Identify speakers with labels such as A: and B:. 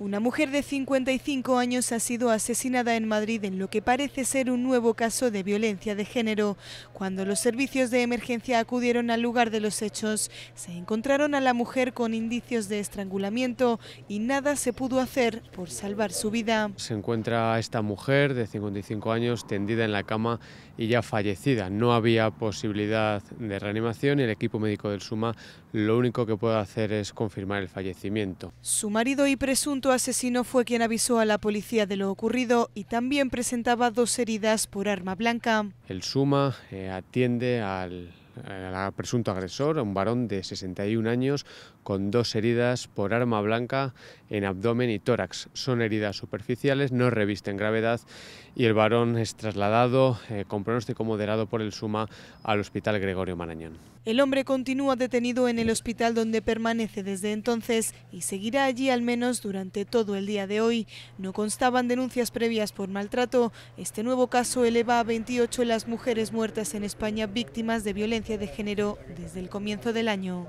A: Una mujer de 55 años ha sido asesinada en Madrid en lo que parece ser un nuevo caso de violencia de género. Cuando los servicios de emergencia acudieron al lugar de los hechos, se encontraron a la mujer con indicios de estrangulamiento y nada se pudo hacer por salvar su vida.
B: Se encuentra esta mujer de 55 años tendida en la cama y ya fallecida. No había posibilidad de reanimación y el equipo médico del SUMA lo único que puede hacer es confirmar el fallecimiento.
A: Su marido y presunto asesino fue quien avisó a la policía de lo ocurrido y también presentaba dos heridas por arma blanca.
B: El Suma eh, atiende al, el eh, presunto agresor, un varón de 61 años con dos heridas por arma blanca en abdomen y tórax. Son heridas superficiales, no revisten gravedad y el varón es trasladado eh, con pronóstico moderado por el SUMA al Hospital Gregorio Marañón.
A: El hombre continúa detenido en el hospital donde permanece desde entonces y seguirá allí al menos durante todo el día de hoy. No constaban denuncias previas por maltrato. Este nuevo caso eleva a 28 las mujeres muertas en España víctimas de violencia de género desde el comienzo del año.